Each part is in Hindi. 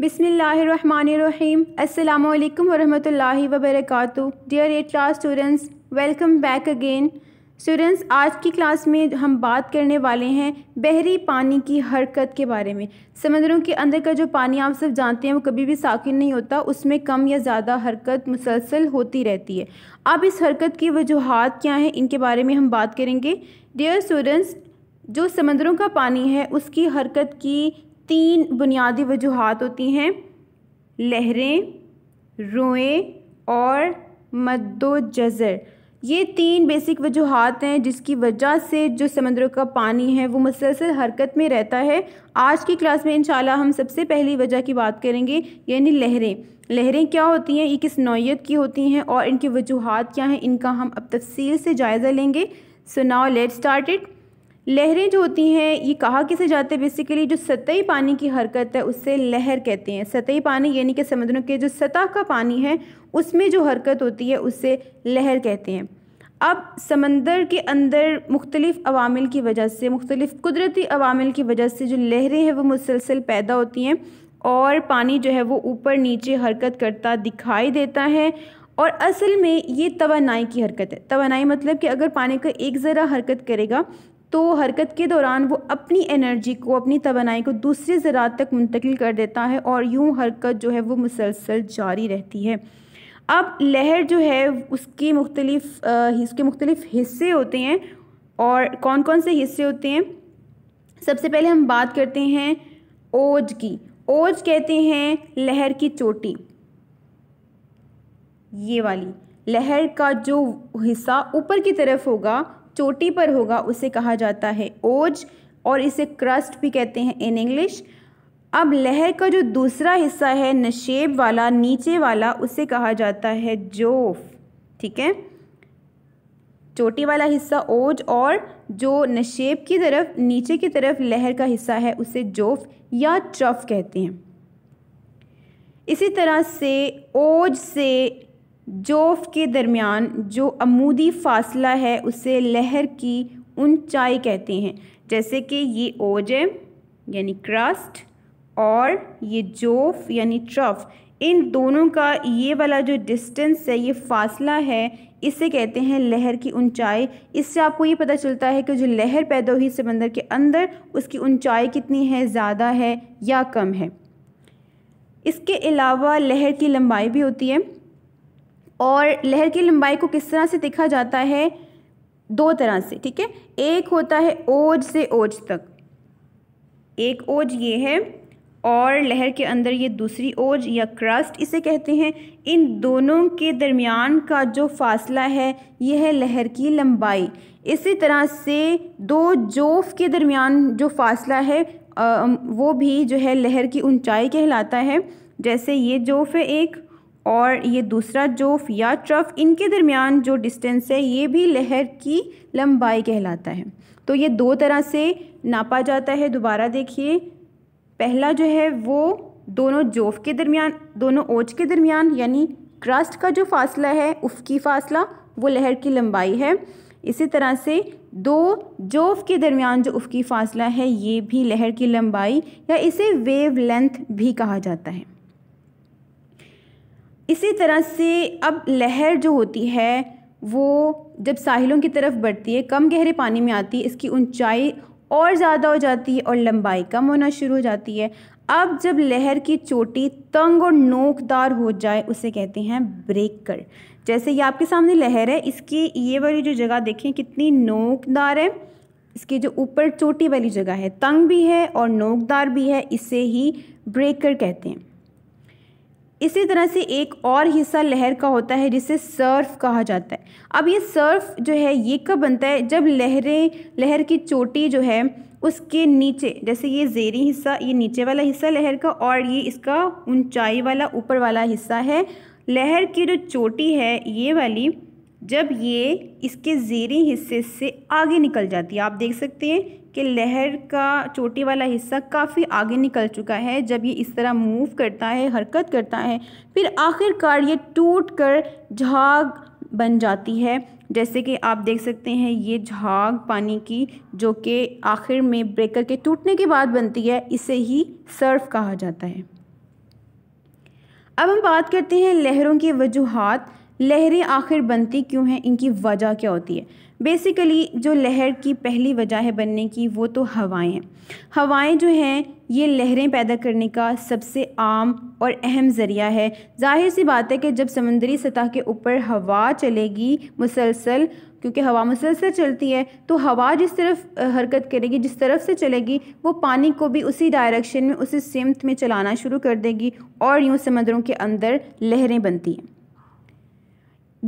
बिसमीम् अल्लाम वरहमल वबरक dear eight class students welcome back again students आज की क्लास में हम बात करने वाले हैं बहरी पानी की हरकत के बारे में समंदरों के अंदर का जो पानी आप सब जानते हैं वो कभी भी साकिन नहीं होता उसमें कम या ज़्यादा हरकत मुसलसल होती रहती है अब इस हरकत की वजूहत क्या हैं इनके बारे में हम बात करेंगे डियर स्टूडेंट्स जो समंदरों का पानी है उसकी हरकत की तीन बुनियादी वजूहत होती हैं लहरें रोएँ और मद्दो जज़र ये तीन बेसिक वजूहत हैं जिसकी वजह से जो समंदरों का पानी है वो मुसलसल हरकत में रहता है आज की क्लास में इंशाल्लाह हम सबसे पहली वजह की बात करेंगे यानी लहरें लहरें क्या होती हैं ये किस नौीयत की होती हैं और इनकी वजूहत क्या हैं इनका हम अब तफसील से जायज़ा लेंगे so now let start it लहरें जो होती हैं ये कहा किसे जाते हैं बेसिकली जो सतही पानी की हरकत है उससे लहर कहते हैं सतही पानी यानी कि समुद्रों के जो सतह का पानी है उसमें जो हरकत होती है उससे लहर कहते हैं अब समंदर के अंदर मुख्तलिफ़ अवामिल की वजह से मुख्तलिफ़ कुदरती अवामिल की वजह से जो लहरें हैं वो मुसलसल पैदा होती हैं और पानी जो है वो ऊपर नीचे हरकत करता दिखाई देता है और असल में ये तोानाई की हरकत है तोानाई मतलब कि अगर पानी का एक ज़रा हरकत करेगा तो हरकत के दौरान वो अपनी एनर्जी को अपनी तोनाई को दूसरे ज़रात तक मुंतकिल कर देता है और यूँ हरकत जो है वो मुसलसल जारी रहती है अब लहर जो है उसके मुख्तलिफ उसके मुख्तलिफ हिस्से होते हैं और कौन कौन से हिस्से होते हैं सबसे पहले हम बात करते हैं ओज की ओज कहते हैं लहर की चोटी ये वाली लहर का जो हिस्सा ऊपर की तरफ होगा चोटी पर होगा उसे कहा जाता है ओज और इसे क्रस्ट भी कहते हैं इन इंग्लिश अब लहर का जो दूसरा हिस्सा है नशेब वाला नीचे वाला उसे कहा जाता है जोफ ठीक है चोटी वाला हिस्सा ओज और जो नशेब की तरफ नीचे की तरफ लहर का हिस्सा है उसे जोफ या चफ कहते हैं इसी तरह से ओज से जोफ के दरमियान जो अमूदी फासला है उसे लहर की ऊंचाई कहते हैं जैसे कि ये है यानी क्रस्ट और ये जोफ यानी ट्रफ इन दोनों का ये वाला जो डिस्टेंस है ये फासला है इसे कहते हैं लहर की ऊंचाई इससे आपको ये पता चलता है कि जो लहर पैदा हुई समंदर के अंदर उसकी ऊंचाई कितनी है ज़्यादा है या कम है इसके अलावा लहर की लंबाई भी होती है और लहर की लंबाई को किस तरह से देखा जाता है दो तरह से ठीक है एक होता है ओज से ओज तक एक ओज ये है और लहर के अंदर ये दूसरी ओज या क्रस्ट इसे कहते हैं इन दोनों के दरमियान का जो फासला है यह है लहर की लंबाई इसी तरह से दो जोफ के दरमियान जो फासला है वो भी जो है लहर की ऊंचाई कहलाता है जैसे ये जोफ है एक और ये दूसरा जो या ट्रफ इनके दरमियान जो डिस्टेंस है ये भी लहर की लंबाई कहलाता है तो ये दो तरह से नापा जाता है दोबारा देखिए पहला जो है वो दोनों जोफ के दरमियान दोनों ओज के दरमियान यानी क्रस्ट का जो फासला है उसकी फासला वो लहर की लंबाई है इसी तरह से दो जोफ के दरमियान जो उफकी फासला है ये भी लहर की लंबाई या इसे वेव लेंथ भी कहा जाता है इसी तरह से अब लहर जो होती है वो जब साहिलों की तरफ बढ़ती है कम गहरे पानी में आती है इसकी ऊंचाई और ज़्यादा हो जाती है और लंबाई कम होना शुरू हो जाती है अब जब लहर की चोटी तंग और नोकदार हो जाए उसे कहते हैं ब्रेकर जैसे ये आपके सामने लहर है इसकी ये वाली जो जगह देखें कितनी नोकदार है इसकी जो ऊपर चोटी वाली जगह है तंग भी है और नोकदार भी है इसे ही ब्रेकर कहते हैं इसी तरह से एक और हिस्सा लहर का होता है जिसे सर्फ कहा जाता है अब ये सर्फ जो है ये कब बनता है जब लहरें लहर की चोटी जो है उसके नीचे जैसे ये जेरी हिस्सा ये नीचे वाला हिस्सा लहर का और ये इसका ऊंचाई वाला ऊपर वाला हिस्सा है लहर की जो चोटी है ये वाली जब ये इसके जेरी हिस्से से आगे निकल जाती है आप देख सकते हैं कि लहर का चोटी वाला हिस्सा काफ़ी आगे निकल चुका है जब ये इस तरह मूव करता है हरकत करता है फिर आखिरकार ये टूट कर झाग बन जाती है जैसे कि आप देख सकते हैं ये झाग पानी की जो कि आखिर में ब्रेकर के टूटने के बाद बनती है इसे ही सर्फ कहा जाता है अब हम बात करते हैं लहरों की वजूहत लहरें आखिर बनती क्यों हैं इनकी वजह क्या होती है बेसिकली जो लहर की पहली वजह है बनने की वो तो हवाएं हैं हवाएं जो हैं ये लहरें पैदा करने का सबसे आम और अहम ज़रिया है जाहिर सी बात है कि जब समंदरी सतह के ऊपर हवा चलेगी मुसलसल क्योंकि हवा मुसलसल चलती है तो हवा जिस तरफ हरकत करेगी जिस तरफ से चलेगी वो पानी को भी उसी डायरेक्शन में उसी सिमत में चलाना शुरू कर देगी और यूँ समंदरों के अंदर लहरें बनती हैं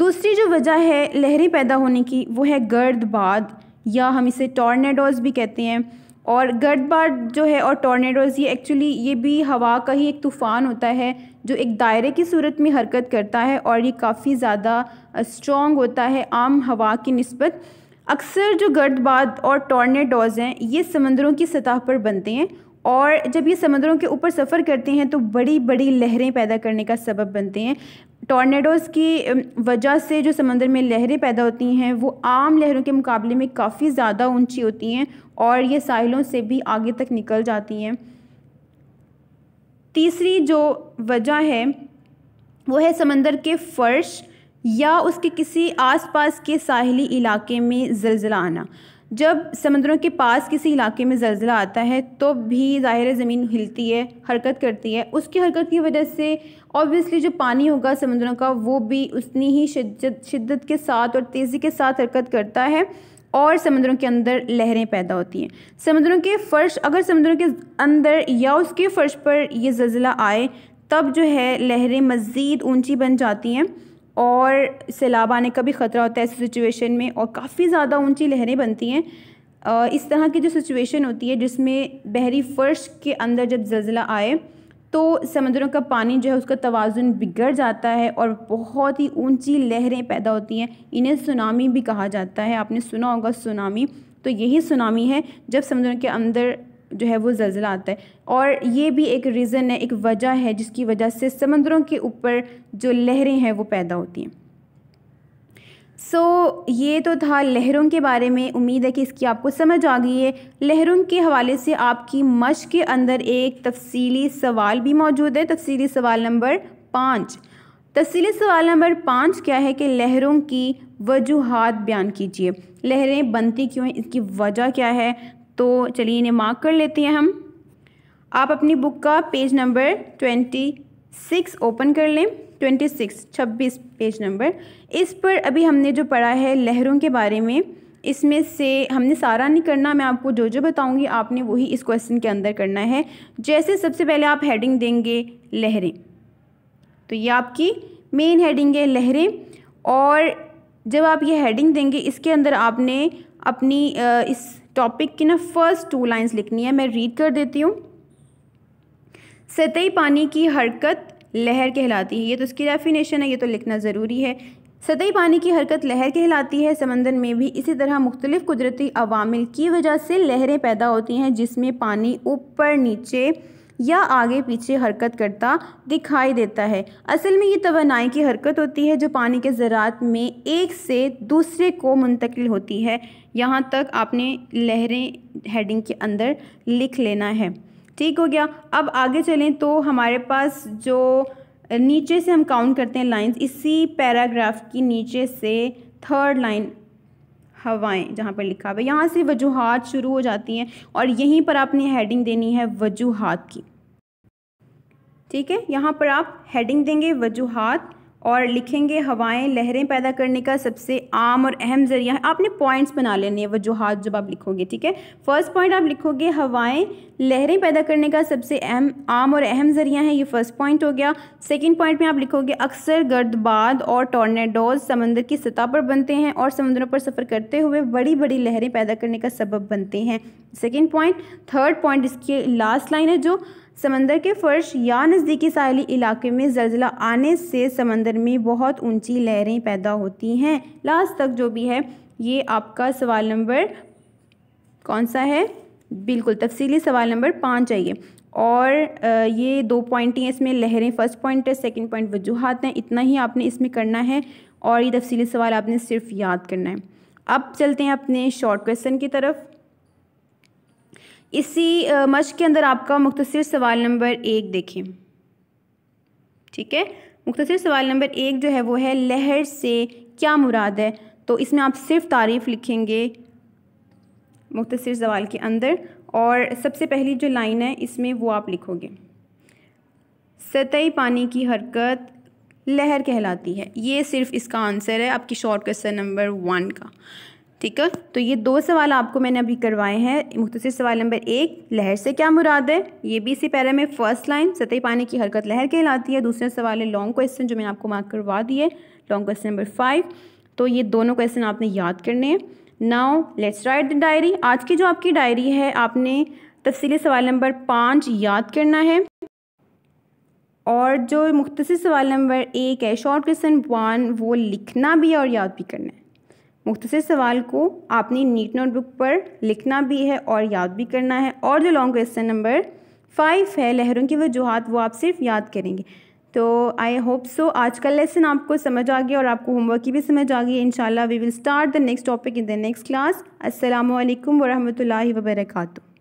दूसरी जो वजह है लहरें पैदा होने की वो है गर्दबाद या हम इसे टॉर्नेडोज़ भी कहते हैं और गर्दबाद जो है और टॉर्नेडोज़ ये एक्चुअली ये भी हवा का ही एक तूफ़ान होता है जो एक दायरे की सूरत में हरकत करता है और ये काफ़ी ज़्यादा स्ट्रॉन्ग होता है आम हवा की नस्बत अक्सर जो गर्दबाद और टॉर्नेडोज़ हैं ये समंदरों की सतह पर बनते हैं और जब ये समंदरों के ऊपर सफ़र करते हैं तो बड़ी बड़ी लहरें पैदा करने का सबब बनते हैं टॉर्नेडोज़ की वजह से जो समंदर में लहरें पैदा होती हैं वो आम लहरों के मुकाबले में काफ़ी ज़्यादा ऊंची होती हैं और ये साहिलों से भी आगे तक निकल जाती हैं तीसरी जो वजह है वो है समंदर के फ़र्श या उसके किसी आसपास के साहिली इलाके में जलजिला आना जब समंदरों के पास किसी इलाके में जलजिला आता है तो भी ज़ाहिर ज़मीन हिलती है हरकत करती है उसकी हरकत की वजह से ऑब्वियसली जो पानी होगा समंदरों का वो भी उतनी ही शिद्दत शिद्दत के साथ और तेज़ी के साथ हरकत करता है और समंदरों के अंदर लहरें पैदा होती हैं समंदरों के फ़र्श अगर समुद्रों के अंदर या उसके फ़र्श पर यह जलजिला आए तब जो है लहरें मज़ीद ऊंची बन जाती हैं और सैलाब आने का भी ख़तरा होता है इस सिचुएशन में और काफ़ी ज़्यादा ऊंची लहरें बनती हैं इस तरह की जो सिचुएशन होती है जिसमें बहरी फर्श के अंदर जब जल्जिला आए तो समुद्रों का पानी जो है उसका तोज़ुन बिगड़ जाता है और बहुत ही ऊंची लहरें पैदा होती हैं इन्हें सुनामी भी कहा जाता है आपने सुना होगा सुनामी तो यही सुनामी है जब समुद्रों के अंदर जो है वो जल्जला आता है और ये भी एक रीज़न है एक वजह है जिसकी वजह से समंदरों के ऊपर जो लहरें हैं वो पैदा होती हैं सो so, ये तो था लहरों के बारे में उम्मीद है कि इसकी आपको समझ आ गई है लहरों के हवाले से आपकी मश के अंदर एक तफसीली सवाल भी मौजूद है तफसीली सवाल नंबर पाँच तफसीली सवाल नंबर पाँच क्या है कि लहरों की वजूहत बयान कीजिए लहरें बनती क्यों हैं इसकी वजह क्या है तो चलिए इन्हें मार्क कर लेते हैं हम आप अपनी बुक का page number twenty six open कर लें ट्वेंटी सिक्स छब्बीस पेज नंबर इस पर अभी हमने जो पढ़ा है लहरों के बारे में इसमें से हमने सारा नहीं करना मैं आपको जो जो बताऊंगी आपने वही इस क्वेश्चन के अंदर करना है जैसे सबसे पहले आप हेडिंग देंगे लहरें तो ये आपकी मेन हेडिंग है लहरें और जब आप ये हेडिंग देंगे इसके अंदर आपने अपनी इस टॉपिक की ना फर्स्ट टू लाइंस लिखनी है मैं रीड कर देती हूँ सतही पानी की हरकत लहर कहलाती है ये तो इसकी डेफिनेशन है ये तो लिखना ज़रूरी है सतही पानी की हरकत लहर कहलाती है समंदर में भी इसी तरह मुख्तलिफ़ कुदरती अवामिल की वजह से लहरें पैदा होती हैं जिसमें पानी ऊपर नीचे या आगे पीछे हरकत करता दिखाई देता है असल में ये तोनाई की हरकत होती है जो पानी के ज़रात में एक से दूसरे को मुंतकिल होती है यहाँ तक आपने लहरें हेडिंग के अंदर लिख लेना है ठीक हो गया अब आगे चलें तो हमारे पास जो नीचे से हम काउंट करते हैं लाइंस इसी पैराग्राफ की नीचे से थर्ड लाइन हवाएं जहाँ पर लिखा हुआ है यहाँ से वजूहत शुरू हो जाती हैं और यहीं पर आपने हेडिंग देनी है वजूहत की ठीक है यहाँ पर आप हेडिंग देंगे वजूहत और लिखेंगे हवाएं लहरें पैदा करने का सबसे आम और अहम जरिया है आपने पॉइंट्स बना लेने हैं वजूहत जब आप लिखोगे ठीक है फर्स्ट पॉइंट आप लिखोगे हवाएं लहरें पैदा करने का सबसे अहम आम और अहम जरिया है ये फर्स्ट पॉइंट हो गया सेकंड पॉइंट में आप लिखोगे अक्सर गर्दबाद और टॉर्नेडोज समंदर की सतह पर बनते हैं और समुद्रों पर सफ़र करते हुए बड़ी बड़ी लहरें पैदा करने का सबब बनते हैं सेकेंड पॉइंट थर्ड पॉइंट इसकी लास्ट लाइन है जो समंदर के फर्श या नज़दीकी साहली इलाके में जलजिला आने से समंदर में बहुत ऊंची लहरें पैदा होती हैं लास्ट तक जो भी है ये आपका सवाल नंबर कौन सा है बिल्कुल तफसीली सवाल नंबर पाँच चाहिए और ये दो पॉइंट ही हैं इसमें लहरें फर्स्ट पॉइंट है सेकंड पॉइंट वजूहत हैं इतना ही आपने इसमें करना है और ये तफसीली सवाल आपने सिर्फ याद करना है अब चलते हैं अपने शॉर्ट क्वेश्चन की तरफ इसी मश्क के अंदर आपका मुख्तर सवाल नंबर एक देखें ठीक है मुख्तर सवाल नंबर एक जो है वो है लहर से क्या मुराद है तो इसमें आप सिर्फ तारीफ़ लिखेंगे मुख्तर सवाल के अंदर और सबसे पहली जो लाइन है इसमें वो आप लिखोगे सतही पानी की हरकत लहर कहलाती है ये सिर्फ इसका आंसर है आपकी शॉर्ट क्वेश्चन नंबर वन का ठीक है तो ये दो सवाल आपको मैंने अभी करवाए हैं मुख्तर सवाल नंबर एक लहर से क्या मुराद है ये भी इसी पैरा में फर्स्ट लाइन सतही पानी की हरकत लहर कहलाती है दूसरा सवाल है लॉन्ग क्वेश्चन जो मैंने आपको मार्क करवा दिए लॉन्ग क्वेश्चन नंबर फाइव तो ये दोनों क्वेश्चन आपने याद करने हैं now let's write the diary आज की जो आपकी डायरी है आपने तफसली सवाल नंबर पाँच याद करना है और जो मुख्तर सवाल नंबर एक है शॉर्ट क्वेश्चन वन वो लिखना भी है और याद भी करना है मुख्तर सवाल को आपने नीट नोटबुक पर लिखना भी है और याद भी करना है और जो लॉन्ग क्वेश्चन नंबर फाइव है लहरों की वजूहत वो आप सिर्फ याद करेंगे तो आई होप सो आज का लेसन आपको समझ आ गया और आपको होमवर्क की भी समझ आ गई in we will start the next topic in the next class असलम वरहमल वर्का